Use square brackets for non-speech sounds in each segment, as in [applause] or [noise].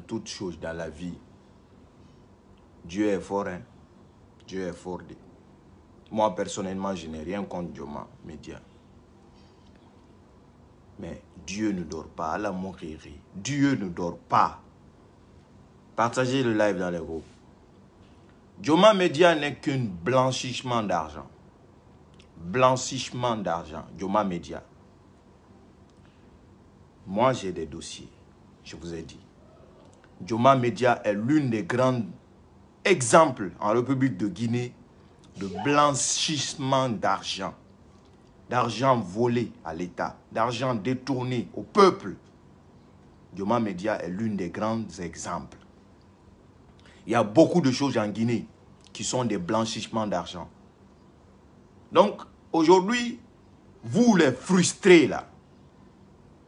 toute toutes choses dans la vie, Dieu est fort, hein. Dieu est fort. Moi, personnellement, je n'ai rien contre Dioma Média. Mais Dieu ne dort pas. la Dieu ne dort pas. Partagez le live dans les groupes. Dioma Média n'est qu'un blanchissement d'argent. Blanchissement d'argent. Dioma Média. Moi, j'ai des dossiers. Je vous ai dit. Joma Media est l'une des grandes exemples en République de Guinée de blanchissement d'argent, d'argent volé à l'État, d'argent détourné au peuple. Dioma Media est l'une des grands exemples. Il y a beaucoup de choses en Guinée qui sont des blanchissements d'argent. Donc, aujourd'hui, vous les frustrez là,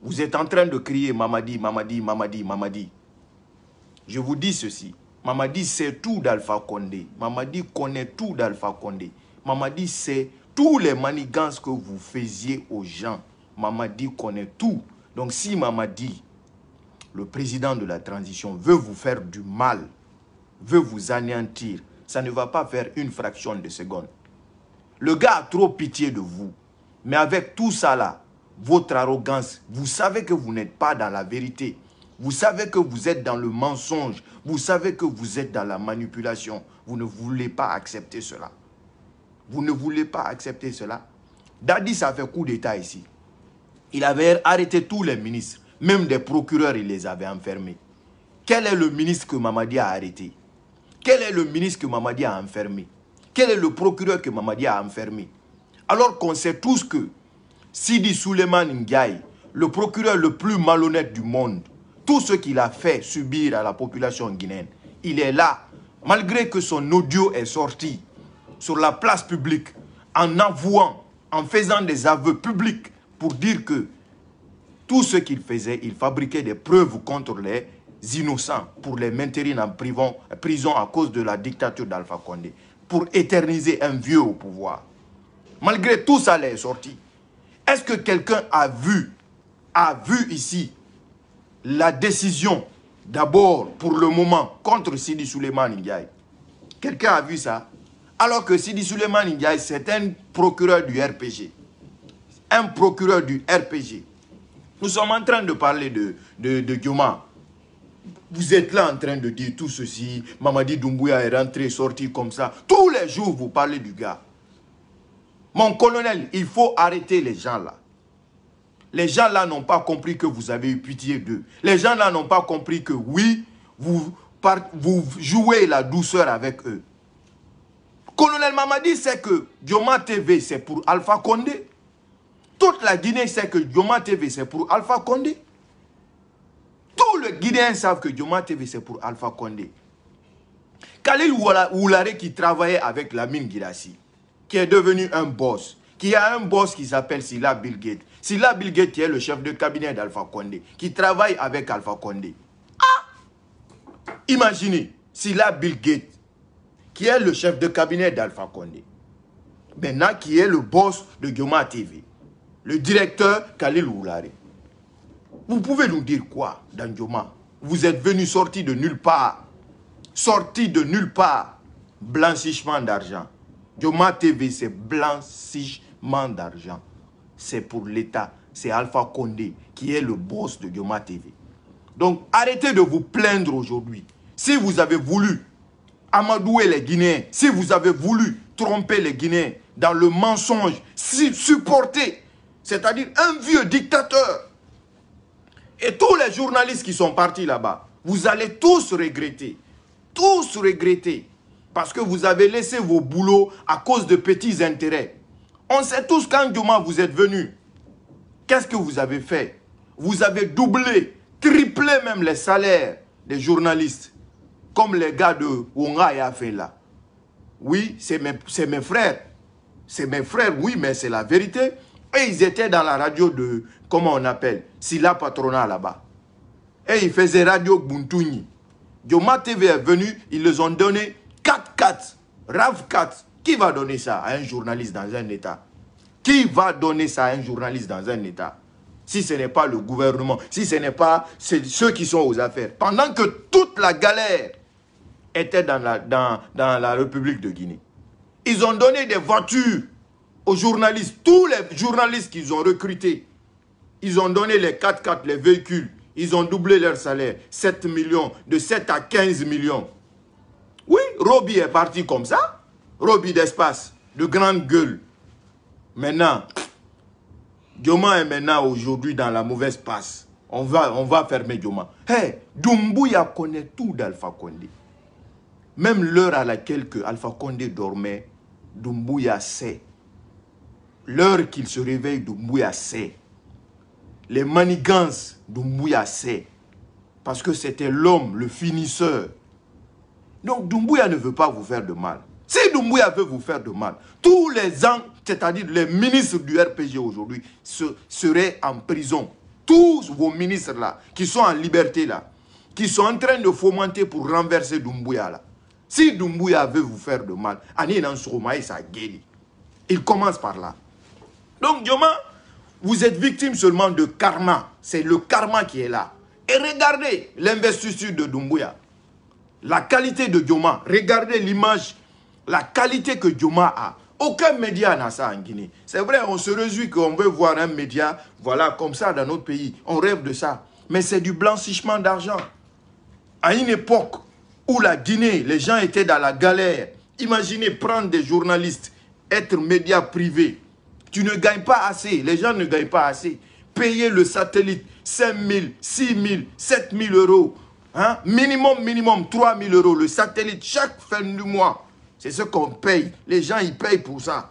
vous êtes en train de crier Mamadi, Mamadi, Mamadi, Mamadi. Je vous dis ceci. Mamadi c'est tout d'Alpha Condé. Mamadi connaît tout d'Alpha Condé. Mamadi c'est tous les manigances que vous faisiez aux gens. Mamadi connaît tout. Donc si Mamadi, le président de la transition, veut vous faire du mal, veut vous anéantir, ça ne va pas faire une fraction de seconde. Le gars a trop pitié de vous. Mais avec tout ça là, votre arrogance, vous savez que vous n'êtes pas dans la vérité. Vous savez que vous êtes dans le mensonge. Vous savez que vous êtes dans la manipulation. Vous ne voulez pas accepter cela. Vous ne voulez pas accepter cela. Dadis a fait coup d'État ici. Il avait arrêté tous les ministres. Même des procureurs, il les avait enfermés. Quel est le ministre que Mamadi a arrêté Quel est le ministre que Mamadi a enfermé Quel est le procureur que Mamadi a enfermé Alors qu'on sait tous que Sidi Souleymane Ndiaye, le procureur le plus malhonnête du monde, tout ce qu'il a fait subir à la population guinéenne. Il est là, malgré que son audio est sorti sur la place publique, en avouant, en faisant des aveux publics pour dire que tout ce qu'il faisait, il fabriquait des preuves contre les innocents pour les maintenir en prison à cause de la dictature d'Alpha Condé, pour éterniser un vieux au pouvoir. Malgré tout ça, il est sorti. Est-ce que quelqu'un a vu, a vu ici la décision, d'abord, pour le moment, contre Sidi Souleymane Ndiaye. Quelqu'un a vu ça Alors que Sidi Souleymane Ndiaye, c'est un procureur du RPG. Un procureur du RPG. Nous sommes en train de parler de, de, Vous êtes là en train de dire tout ceci. Mamadi Doumbouya est rentré, sorti comme ça. Tous les jours, vous parlez du gars. Mon colonel, il faut arrêter les gens là. Les gens là n'ont pas compris que vous avez eu pitié d'eux. Les gens là n'ont pas compris que oui, vous, vous jouez la douceur avec eux. Colonel Mamadi sait que Dioma TV, c'est pour Alpha Condé. Toute la Guinée sait que Dioma TV, c'est pour Alpha Condé. Tous les Guinéens savent que Dioma TV, c'est pour Alpha Condé. Khalil Oulare qui travaillait avec Lamine Girassi, qui est devenu un boss, qui a un boss qui s'appelle Silla Bill Gates. Si là, Bill Gates est le chef de cabinet d'Alpha Condé, qui travaille avec Alpha Condé, ah Imaginez, si là, Bill Gates, qui est le chef de cabinet d'Alpha Condé, maintenant qui est le boss de Guillaume TV, le directeur Khalil Oulare. Vous pouvez nous dire quoi dans Vous êtes venu sorti de nulle part. Sorti de nulle part. Blanchissement d'argent. Gyoma TV, c'est blanchissement d'argent c'est pour l'État. C'est Alpha Condé qui est le boss de Yoma TV. Donc arrêtez de vous plaindre aujourd'hui. Si vous avez voulu amadouer les Guinéens, si vous avez voulu tromper les Guinéens dans le mensonge, si supporter, c'est-à-dire un vieux dictateur, et tous les journalistes qui sont partis là-bas, vous allez tous regretter. Tous regretter. Parce que vous avez laissé vos boulots à cause de petits intérêts. On sait tous quand Dioma vous êtes venu. Qu'est-ce que vous avez fait Vous avez doublé, triplé même les salaires des journalistes, comme les gars de Wonga et là. Oui, c'est mes, frères. C'est mes frères, oui, mais c'est la vérité. Et ils étaient dans la radio de, comment on appelle, Silla Patronat là-bas. Et ils faisaient radio Buntouni. Dioma TV est venu, ils les ont donné 4-4, RAV 4. Qui va donner ça à un journaliste dans un État Qui va donner ça à un journaliste dans un État Si ce n'est pas le gouvernement, si ce n'est pas ceux qui sont aux affaires. Pendant que toute la galère était dans la, dans, dans la République de Guinée. Ils ont donné des voitures aux journalistes, tous les journalistes qu'ils ont recrutés. Ils ont donné les 4x4, les véhicules. Ils ont doublé leur salaire, 7 millions, de 7 à 15 millions. Oui, Roby est parti comme ça. Roby d'espace, de grande gueule. Maintenant, Dioma est maintenant aujourd'hui dans la mauvaise passe. On va, on va fermer Dioma. Hey, Dumbuya connaît tout d'Alpha Condé. Même l'heure à laquelle Alpha Condé dormait, Dumbuya sait. L'heure qu'il se réveille, Dumbuya sait. Les manigances, Dumbuya sait. Parce que c'était l'homme, le finisseur. Donc Dumbuya ne veut pas vous faire de mal. Si Doumbouya veut vous faire de mal, tous les ans... c'est-à-dire les ministres du RPG aujourd'hui, seraient en prison. Tous vos ministres là, qui sont en liberté là, qui sont en train de fomenter pour renverser Doumbouya là. Si Doumbouya veut vous faire de mal, Annie ça Il commence par là. Donc, Dioma, vous êtes victime seulement de karma. C'est le karma qui est là. Et regardez l'investiture de Doumbouya. La qualité de Dioma. Regardez l'image la qualité que Djuma a. Aucun média n'a ça en Guinée. C'est vrai, on se réjouit qu'on veut voir un média, voilà, comme ça dans notre pays. On rêve de ça. Mais c'est du blanchiment d'argent. À une époque où la Guinée, les gens étaient dans la galère, imaginez prendre des journalistes, être média privé. Tu ne gagnes pas assez, les gens ne gagnent pas assez. Payer le satellite 5 000, 6 000, 7 000 euros. Hein, minimum, minimum, 3 000 euros. Le satellite, chaque fin du mois, c'est ce qu'on paye. Les gens, ils payent pour ça.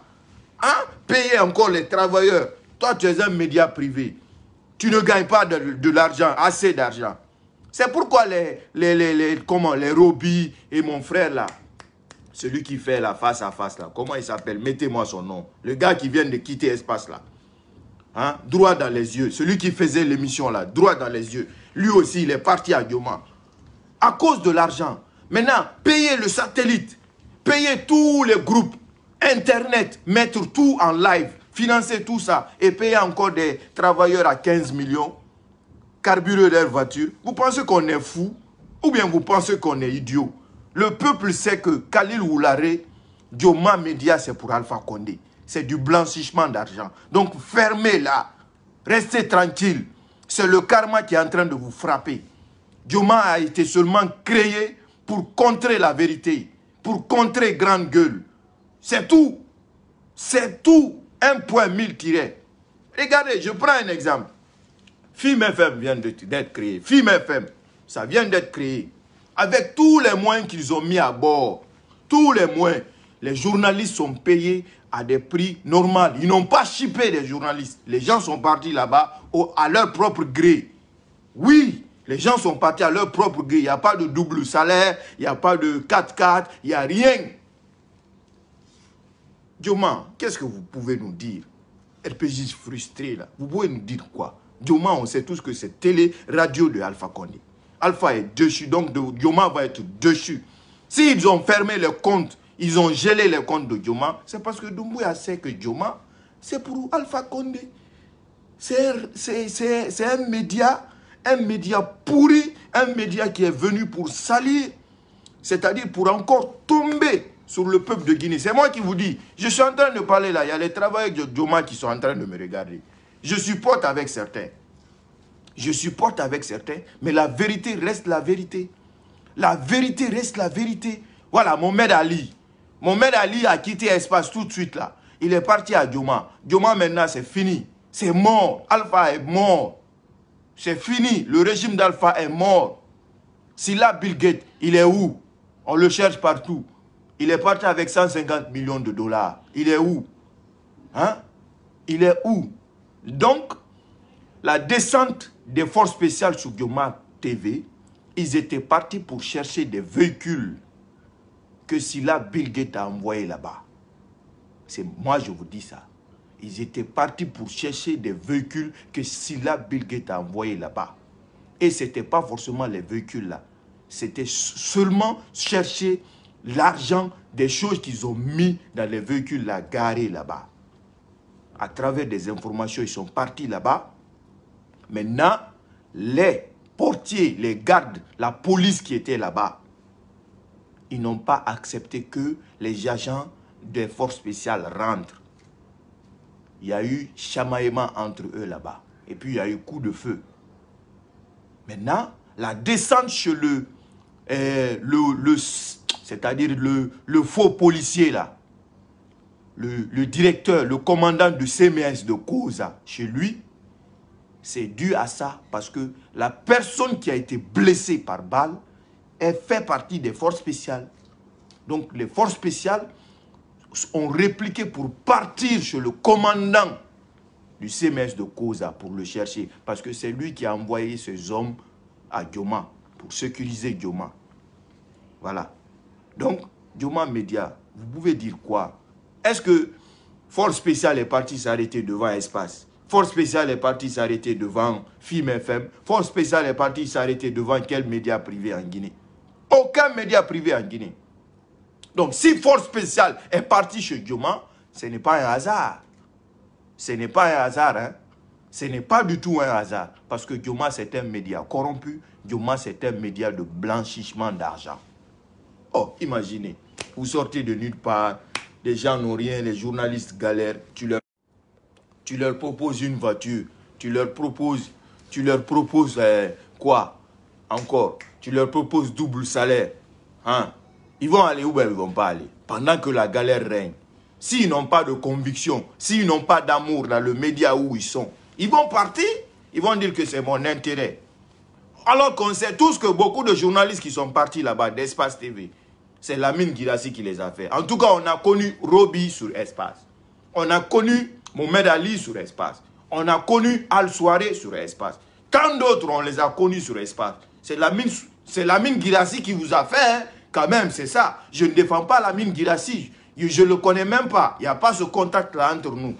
Hein? Payer encore les travailleurs. Toi, tu es un média privé. Tu ne gagnes pas de, l'argent, assez d'argent. C'est pourquoi les, les, les, comment, les Roby et mon frère là, celui qui fait la face à face là, comment il s'appelle Mettez-moi son nom. Le gars qui vient de quitter Espace là. Hein? Droit dans les yeux. Celui qui faisait l'émission là, droit dans les yeux. Lui aussi, il est parti à Dioma. À cause de l'argent. Maintenant, payer le satellite payer tous les groupes, Internet, mettre tout en live, financer tout ça et payer encore des travailleurs à 15 millions, carburer leur voiture. Vous pensez qu'on est fou ou bien vous pensez qu'on est idiot Le peuple sait que Khalil Oulare, Dioma Media, c'est pour Alpha Condé. C'est du blanchissement d'argent. Donc fermez la Restez tranquille. C'est le karma qui est en train de vous frapper. Dioma a été seulement créé pour contrer la vérité pour contrer grande gueule. C'est tout. C'est tout. Un point mille tirés. Regardez, je prends un exemple. FIM FM vient d'être créé. FIM FM, ça vient d'être créé. Avec tous les moyens qu'ils ont mis à bord, tous les moyens, les journalistes sont payés à des prix normaux. Ils n'ont pas chippé les journalistes. Les gens sont partis là-bas à leur propre gré. Oui, les gens sont partis à leur propre gré. Il n'y a pas de double salaire, il n'y a pas de 4-4, il n'y a rien. Dioma, qu'est-ce que vous pouvez nous dire Elle RPG frustré là, vous pouvez nous dire quoi Dioma, on sait tous que c'est télé, radio de Alpha Condé. Alpha est dessus, donc Dioma va être dessus. S'ils ont fermé les comptes, ils ont gelé les comptes de Dioma, c'est parce que Doumbouya sait que Dioma, c'est pour Alpha Condé. C'est un média un média pourri, un média qui est venu pour salir, c'est-à-dire pour encore tomber sur le peuple de Guinée. C'est moi qui vous dis, je suis en train de parler là, il y a les travailleurs de Djoma qui sont en train de me regarder. Je supporte avec certains. Je supporte avec certains, mais la vérité reste la vérité. La vérité reste la vérité. Voilà, Mohamed Ali. Mohamed Ali a quitté Espace tout de suite là. Il est parti à Djoma. Djoma maintenant c'est fini. C'est mort. Alpha est mort. C'est fini. Le régime d'Alpha est mort. Silla là, Bill Gates, il est où On le cherche partout. Il est parti avec 150 millions de dollars. Il est où Hein Il est où Donc, la descente des forces spéciales sur Guillaume TV, ils étaient partis pour chercher des véhicules que Silla Bill Gates a envoyé là-bas. C'est moi, je vous dis ça. Ils étaient partis pour chercher des véhicules que Silla Bilgate a envoyés là-bas. Et ce n'était pas forcément les véhicules là. C'était seulement chercher l'argent des choses qu'ils ont mis dans les véhicules là, garés là-bas. À travers des informations, ils sont partis là-bas. Maintenant, les portiers, les gardes, la police qui était là-bas, ils n'ont pas accepté que les agents des forces spéciales rentrent il y a eu chamaillement entre eux là-bas. Et puis, il y a eu coup de feu. Maintenant, la descente chez le, euh, le, le c'est-à-dire le, le, faux policier là, le, directeur, le commandant du CMS de Kouza chez lui, c'est dû à ça parce que la personne qui a été blessée par balle, elle fait partie des forces spéciales. Donc les forces spéciales ont répliqué pour partir chez le commandant du CMS de Cosa pour le chercher. Parce que c'est lui qui a envoyé ces hommes à Dioma pour sécuriser Dioma. Voilà. Donc, Dioma Média, vous pouvez dire quoi Est-ce que Force Spéciale est partie s'arrêter devant Espace Force Spéciale est partie s'arrêter devant FIM FM Force Spéciale est partie s'arrêter devant quel média privé en Guinée Aucun média privé en Guinée. Donc, si force spéciale est partie chez Dioma, ce n'est pas un hasard. Ce n'est pas un hasard. Hein? Ce n'est pas du tout un hasard. Parce que Dioma, c'est un média corrompu. Dioma, c'est un média de blanchissement d'argent. Oh, imaginez. Vous sortez de nulle part. Les gens n'ont rien. Les journalistes galèrent. Tu leur, tu leur proposes une voiture. Tu leur proposes, tu leur proposes euh, quoi encore Tu leur proposes double salaire. Hein ils vont aller où ben, ils ne vont pas aller. Pendant que la galère règne. S'ils n'ont pas de conviction, s'ils n'ont pas d'amour dans le média où ils sont, ils vont partir. Ils vont dire que c'est mon intérêt. Alors qu'on sait tous que beaucoup de journalistes qui sont partis là-bas d'Espace TV, c'est Lamine Girassi qui les a fait. En tout cas, on a connu Roby sur Espace. On a connu Mohamed Ali sur Espace. On a connu Al Soare sur Espace. Tant d'autres, on les a connus sur Espace. C'est Lamine, Lamine Girassi qui vous a fait. Hein. Quand même, c'est ça. Je ne défends pas la mine Girassi. Je ne le connais même pas. Il n'y a pas ce contact-là entre nous.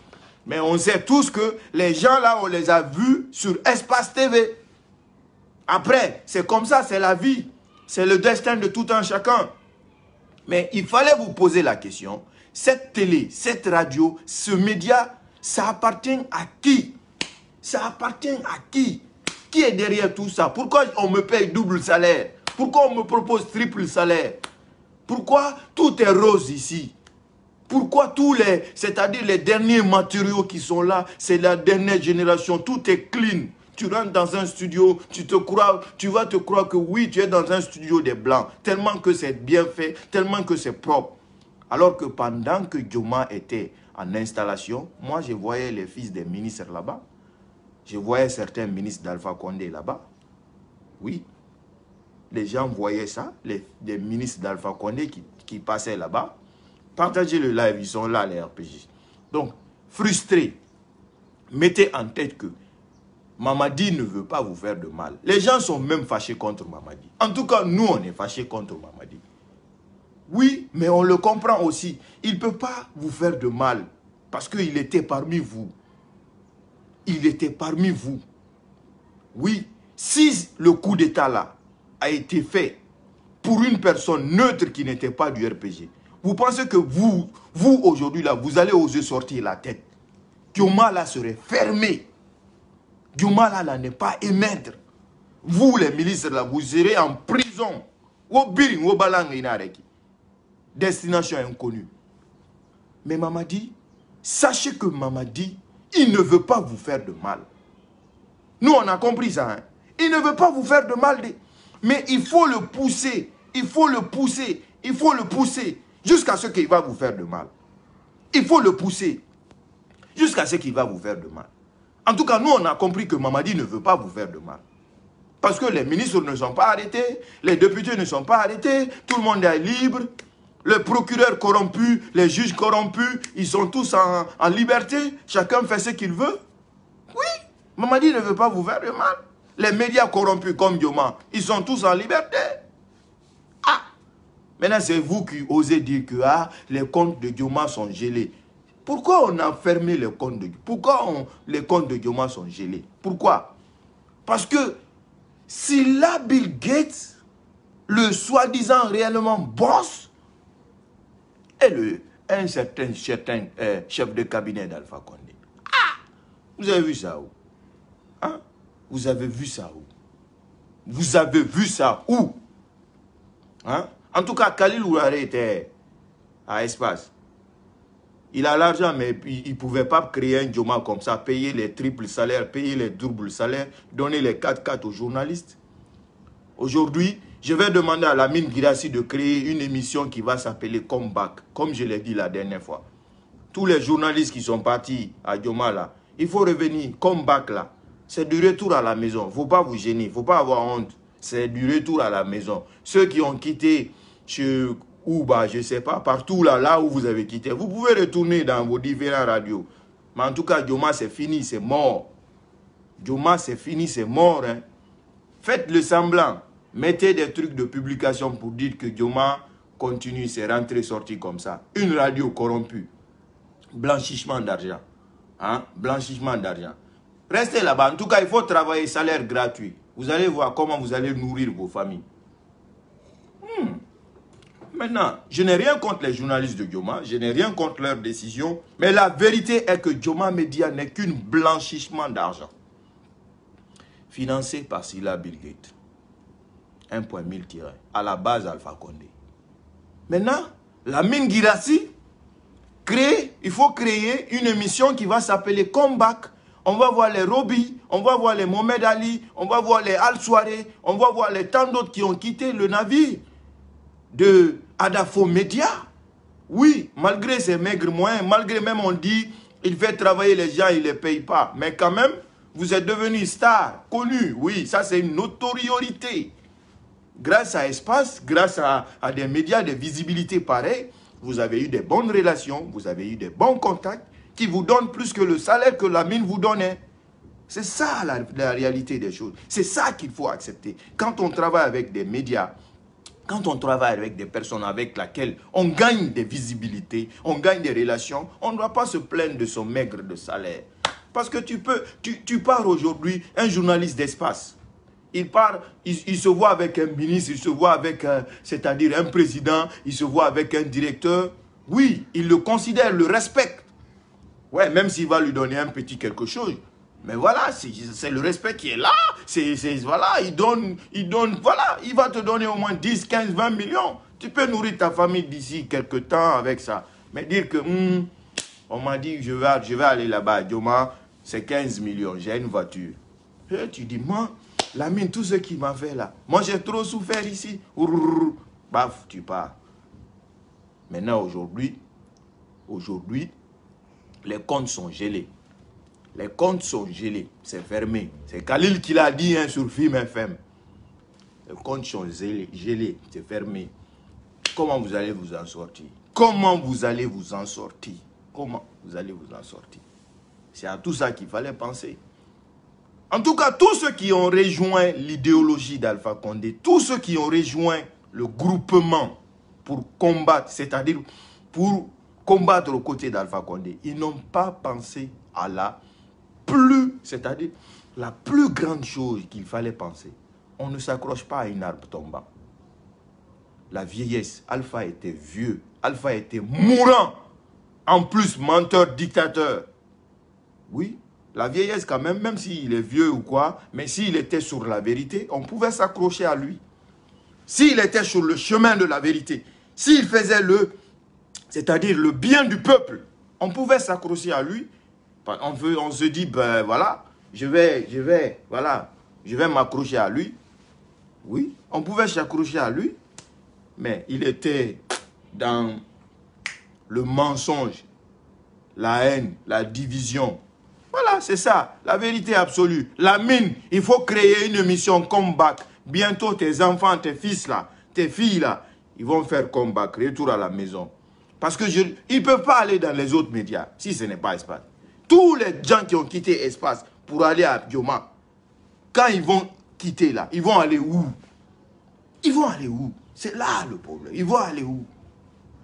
Mais on sait tous que les gens-là, on les a vus sur Espace TV. Après, c'est comme ça, c'est la vie. C'est le destin de tout un chacun. Mais il fallait vous poser la question. Cette télé, cette radio, ce média, ça appartient à qui Ça appartient à qui Qui est derrière tout ça Pourquoi on me paye double salaire pourquoi on me propose triple salaire Pourquoi tout est rose ici pourquoi tous les, c'est-à-dire les derniers matériaux qui sont là, c'est la dernière génération, tout est clean. Tu rentres dans un studio, tu te crois, tu vas te croire que oui, tu es dans un studio des Blancs, tellement que c'est bien fait, tellement que c'est propre. Alors que pendant que Dioma était en installation, moi je voyais les fils des ministres là-bas. Je voyais certains ministres d'Alpha Condé là-bas. Oui, les gens voyaient ça, les, ministres d'Alpha Condé qui, passaient là-bas. Partagez le live, ils sont là, les RPG. Donc, frustrés, mettez en tête que Mamadi ne veut pas vous faire de mal. Les gens sont même fâchés contre Mamadi. En tout cas, nous, on est fâchés contre Mamadi. Oui, mais on le comprend aussi. Il ne peut pas vous faire de mal parce qu'il était parmi vous. Il était parmi vous. Oui, si le coup d'État là, a été fait pour une personne neutre qui n'était pas du RPG. Vous pensez que vous, vous aujourd'hui là, vous allez oser sortir la tête. là serait fermé. Diomala là n'est pas émettre. Vous les ministres là, vous irez en prison. Destination inconnue. Mais Mamadi, sachez que Mamadi, il ne veut pas vous faire de mal. Nous, on a compris ça. Hein. Il ne veut pas vous faire de mal. Mais il faut le pousser, il faut le pousser, il faut le pousser jusqu'à ce qu'il va vous faire de mal. Il faut le pousser jusqu'à ce qu'il va vous faire de mal. En tout cas, nous, on a compris que Mamadi ne veut pas vous faire de mal. Parce que les ministres ne sont pas arrêtés, les députés ne sont pas arrêtés, tout le monde est libre, les procureurs corrompus, les juges corrompus, ils sont tous en, en liberté, chacun fait ce qu'il veut. Oui, Mamadi ne veut pas vous faire de mal les médias corrompus comme Dioma, ils sont tous en liberté. Ah Maintenant, c'est vous qui osez dire que ah, les comptes de Dioma sont gelés. Pourquoi on a fermé les comptes de Pourquoi les comptes de Dioma sont gelés Pourquoi Parce que si là, Bill Gates, le soi-disant réellement boss, est le, un certain, euh, chef de cabinet d'Alpha Condé. Ah Vous avez vu ça où hein? Vous avez vu ça où Vous avez vu ça où hein? En tout cas, Khalil Oulare était à espace. Il a l'argent, mais il ne pouvait pas créer un Joma comme ça, payer les triples salaires, payer les doubles salaires, donner les 4-4 aux journalistes. Aujourd'hui, je vais demander à Lamine Girassi de créer une émission qui va s'appeler Back, comme je l'ai dit la dernière fois. Tous les journalistes qui sont partis à Dioma, là, il faut revenir, Back là. C'est du retour à la maison. Il ne faut pas vous gêner, il ne faut pas avoir honte. C'est du retour à la maison. Ceux qui ont quitté chez ou bah, je ne sais pas, partout là, là où vous avez quitté, vous pouvez retourner dans vos différentes radios. Mais en tout cas, Dioma, c'est fini, c'est mort. Dioma, c'est fini, c'est mort. Hein. Faites le semblant. Mettez des trucs de publication pour dire que Dioma continue ses rentrées sorties comme ça. Une radio corrompue. Blanchissement d'argent. Hein? Blanchissement d'argent. Restez là-bas. En tout cas, il faut travailler, salaire gratuit. Vous allez voir comment vous allez nourrir vos familles. Hmm. Maintenant, je n'ai rien contre les journalistes de Dioma, je n'ai rien contre leurs décisions, mais la vérité est que Dioma Media n'est qu'un blanchissement d'argent. Financé par Silla Bill Gates. 1.000 tirés. À la base Alpha Condé. Maintenant, la mine Girassi crée, il faut créer une émission qui va s'appeler Comeback on va voir les Roby, on va voir les Mohamed Ali, on va voir les al Soare, on va voir les tant d'autres qui ont quitté le navire de Adafo Oui, malgré ces maigres moyens, malgré même on dit, il fait travailler les gens, il ne les paye pas. Mais quand même, vous êtes devenu star, connu. Oui, ça c'est une notoriété. Grâce à Espace, grâce à, à des médias, des visibilité pareilles, vous avez eu des bonnes relations, vous avez eu des bons contacts, qui vous donne plus que le salaire que la mine vous donnait. Hein. C'est ça la, réalité des choses. C'est ça qu'il faut accepter. Quand on travaille avec des médias, quand on travaille avec des personnes avec lesquelles on gagne des visibilités, on gagne des relations, on ne doit pas se plaindre de son maigre de salaire. Parce que tu peux, tu, pars aujourd'hui, un journaliste d'espace, il part, il, se voit avec un ministre, il se voit avec, c'est-à-dire un président, il se voit avec un directeur. Oui, il le considère, le respecte. Ouais, même s'il va lui donner un petit quelque chose. Mais voilà, c'est le respect qui est là. C'est Voilà, il donne, il donne, voilà, il va te donner au moins 10, 15, 20 millions. Tu peux nourrir ta famille d'ici quelques temps avec ça. Mais dire que, hmm, on m'a dit, je vais, je vais aller là-bas, Dioma, c'est 15 millions, j'ai une voiture. Et tu dis, moi, la mine, tout ce qu'il m'a fait là, moi j'ai trop souffert ici. baf, tu pars. Maintenant, aujourd'hui, aujourd'hui, les comptes sont gelés. Les comptes sont gelés, c'est fermé. C'est Khalil qui l'a dit hein, sur Film FM. Les comptes sont gelés, gelés c'est fermé. Comment vous allez vous en sortir Comment vous allez vous en sortir Comment vous allez vous en sortir C'est à tout ça qu'il fallait penser. En tout cas, tous ceux qui ont rejoint l'idéologie d'Alpha Condé, tous ceux qui ont rejoint le groupement pour combattre, c'est-à-dire pour combattre aux côtés d'Alpha Condé. Ils n'ont pas pensé à la plus, c'est-à-dire la plus grande chose qu'il fallait penser. On ne s'accroche pas à une arbre tombant. La vieillesse, Alpha était vieux, Alpha était mourant, en plus menteur, dictateur. Oui, la vieillesse quand même, même s'il est vieux ou quoi, mais s'il était sur la vérité, on pouvait s'accrocher à lui. S'il était sur le chemin de la vérité, s'il faisait le, c'est-à-dire le bien du peuple. On pouvait s'accrocher à lui. On, veut, on se dit, ben voilà, je vais, je vais, voilà, je vais m'accrocher à lui. Oui, on pouvait s'accrocher à lui, mais il était dans le mensonge, la haine, la division. Voilà, c'est ça, la vérité absolue. La mine, il faut créer une mission comeback. Bientôt, tes enfants, tes fils là, tes filles là, ils vont faire comeback, retour à la maison. Parce qu'ils ne peuvent pas aller dans les autres médias si ce n'est pas espace. Tous les gens qui ont quitté espace pour aller à Dioma, quand ils vont quitter là, ils vont aller où Ils vont aller où C'est là le problème. Ils vont aller où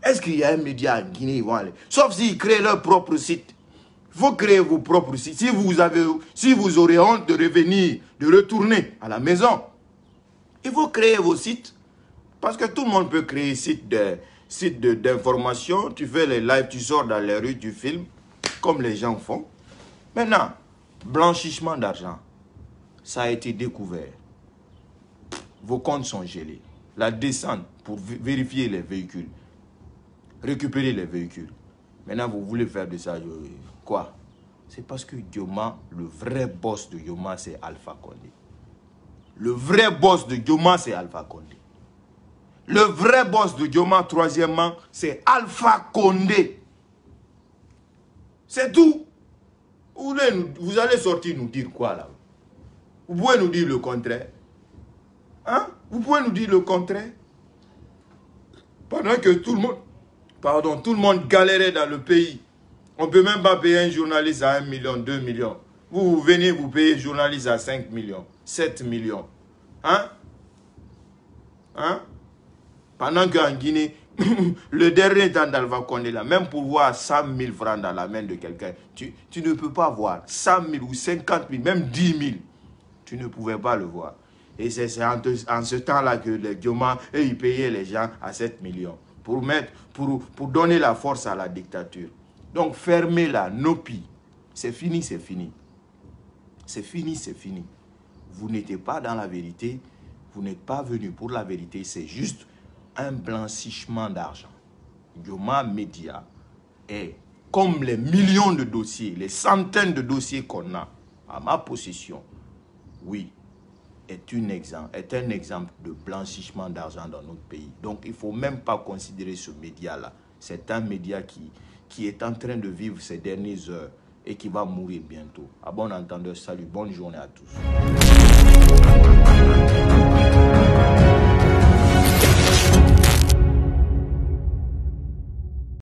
Est-ce qu'il y a un média en Guinée Ils vont aller. Sauf s'ils créent leur propre site. Il faut créer vos propres sites. Si vous, avez, si vous aurez honte de revenir, de retourner à la maison, il faut créer vos sites. Parce que tout le monde peut créer site de, site d'information, tu fais les lives, tu sors dans les rues, tu filmes, comme les gens font. Maintenant, blanchissement d'argent, ça a été découvert. Vos comptes sont gelés. La descente pour vérifier les véhicules, récupérer les véhicules. Maintenant, vous voulez faire de ça euh, quoi C'est parce que Dioma, le vrai boss de Dioma, c'est Alpha Condé. Le vrai boss de Dioma, c'est Alpha Condé. Le vrai boss de Dioma, troisièmement, c'est Alpha Condé. C'est tout. Vous, allez sortir nous dire quoi là Vous pouvez nous dire le contraire. Hein Vous pouvez nous dire le contraire Pendant que tout le monde, pardon, tout le monde galérait dans le pays. On ne peut même pas payer un journaliste à 1 million, 2 millions. Vous, venez vous payer journaliste à 5 millions, 7 millions. Hein Hein pendant qu'en Guinée, [coughs] le dernier temps d'Alva est là, même pour voir 100 000 francs dans la main de quelqu'un, tu, ne peux pas voir 100 000 ou 50 000, même 10 000. Tu ne pouvais pas le voir. Et c'est en, ce temps-là que les Guillemands, eux, ils payaient les gens à 7 millions pour, mettre, pour, pour donner la force à la dictature. Donc fermez-la, Nopi. C'est fini, c'est fini. C'est fini, c'est fini. Vous n'étiez pas dans la vérité. Vous n'êtes pas venu pour la vérité. C'est juste un blanchiment d'argent. Yoma Media est comme les millions de dossiers, les centaines de dossiers qu'on a à ma possession, oui, est, une exemple, est un exemple de blanchiment d'argent dans notre pays. Donc, il ne faut même pas considérer ce média-là. C'est un média qui, qui est en train de vivre ses dernières heures et qui va mourir bientôt. À bon entendeur, salut, bonne journée à tous.